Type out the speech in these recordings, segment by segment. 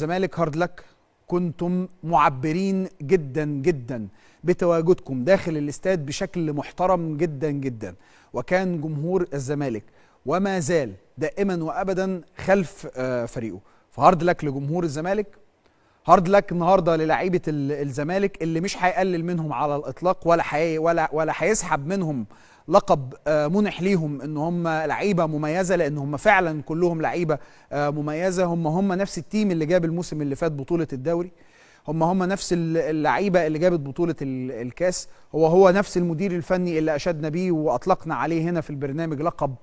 زمالك هارد لك كنتم معبرين جدا جدا بتواجدكم داخل الاستاد بشكل محترم جدا جدا وكان جمهور الزمالك وما زال دائما وابدا خلف آه، فريقه فهارد لك لجمهور الزمالك هارد لك النهارده للاعيبه الزمالك اللي مش هيقلل منهم على الاطلاق ولا حي ولا ولا هيسحب منهم لقب آه، منح ليهم ان هم لعيبه مميزه لان هم فعلا كلهم لعيبه آه، مميزه هم هم نفس التيم اللي جاب الموسم اللي فات بطوله الدوري هم هم نفس اللعيبه اللي جابت بطوله الكاس هو هو نفس المدير الفني اللي اشدنا بيه واطلقنا عليه هنا في البرنامج لقب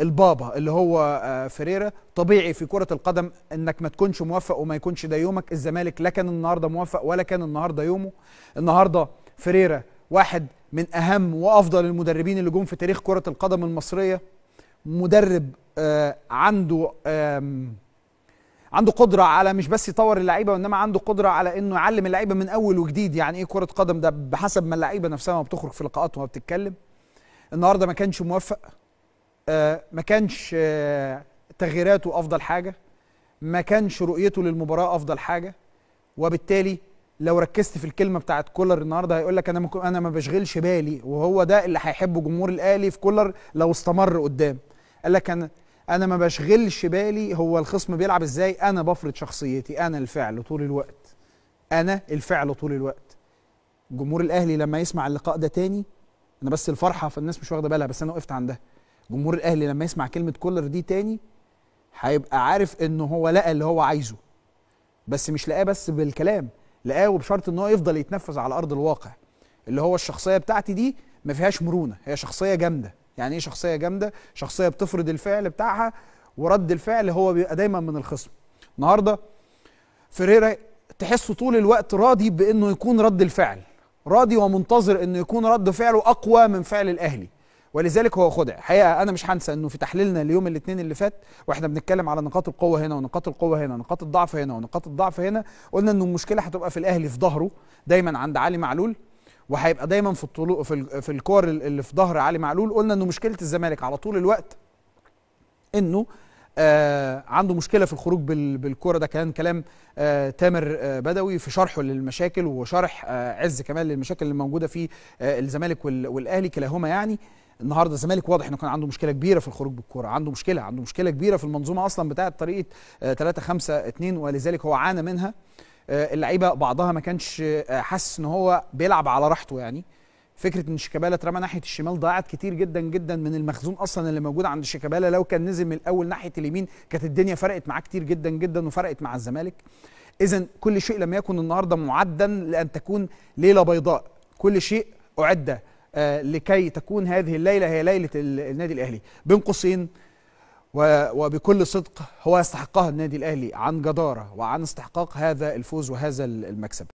البابا اللي هو آه، فريرة طبيعي في كرة القدم انك ما تكونش موفق وما يكونش ده يومك الزمالك لا كان النهاردة موفق ولا كان النهاردة يومه النهاردة فريرة واحد من اهم وافضل المدربين اللي جم في تاريخ كرة القدم المصرية مدرب آه، عنده عنده قدره على مش بس يطور اللعيبه وانما عنده قدره على انه يعلم اللعيبه من اول وجديد يعني ايه كره قدم ده بحسب ما اللعيبه نفسها ما بتخرج في لقاءات وما بتتكلم النهارده ما كانش موفق آه ما كانش آه تغييراته افضل حاجه ما كانش رؤيته للمباراه افضل حاجه وبالتالي لو ركزت في الكلمه بتاعت كولر النهارده هيقول لك انا انا ما بشغلش بالي وهو ده اللي هيحبه جمهور الاهلي في كولر لو استمر قدام قال لك انا انا ما بشغلش بالي هو الخصم بيلعب ازاي انا بفرض شخصيتي انا الفعل طول الوقت انا الفعل طول الوقت جمهور الاهلي لما يسمع اللقاء ده تاني انا بس الفرحه فالناس مش واخده بالها بس انا وقفت عندها جمهور الاهلي لما يسمع كلمه كولر دي تاني هيبقى عارف ان هو لقى اللي هو عايزه بس مش لقاه بس بالكلام لقاه وبشرط ان هو يفضل يتنفذ على ارض الواقع اللي هو الشخصيه بتاعتي دي ما فيهاش مرونه هي شخصيه جامده يعني ايه شخصيه جامده شخصيه بتفرض الفعل بتاعها ورد الفعل هو بيبقى دايما من الخصم النهارده فريرا تحسه طول الوقت راضي بانه يكون رد الفعل راضي ومنتظر انه يكون رد فعله اقوى من فعل الاهلي ولذلك هو خدع حقيقه انا مش هنسى انه في تحليلنا اليوم الاثنين اللي فات واحنا بنتكلم على نقاط القوه هنا ونقاط القوه هنا ونقاط الضعف هنا ونقاط الضعف هنا قلنا انه المشكله هتبقى في الاهلي في ظهره دايما عند علي معلول وهيبقى دايما في الطلوع في في الكور اللي في ظهر علي معلول قلنا انه مشكله الزمالك على طول الوقت انه آه عنده مشكله في الخروج بالكوره ده كان كلام آه تامر آه بدوي في شرحه للمشاكل وشرح آه عز كمان للمشاكل اللي موجوده في آه الزمالك والاهلي كلاهما يعني النهارده الزمالك واضح انه كان عنده مشكله كبيره في الخروج بالكوره عنده مشكله عنده مشكله كبيره في المنظومه اصلا بتاعه طريقه آه 3 5 2 ولذلك هو عانى منها آه، اللعيبه بعضها ما كانش آه، حاسس ان هو بيلعب على راحته يعني فكره ان شيكابالا اترمى ناحيه الشمال ضاعت كتير جدا جدا من المخزون اصلا اللي موجود عند شيكابالا لو كان نزل من الاول ناحيه اليمين كانت الدنيا فرقت معاه كتير جدا جدا وفرقت مع الزمالك اذا كل شيء لم يكن النهارده معدا لان تكون ليله بيضاء كل شيء اعد آه، لكي تكون هذه الليله هي ليله النادي الاهلي بين قوسين وبكل صدق هو يستحقها النادي الاهلي عن جداره وعن استحقاق هذا الفوز وهذا المكسب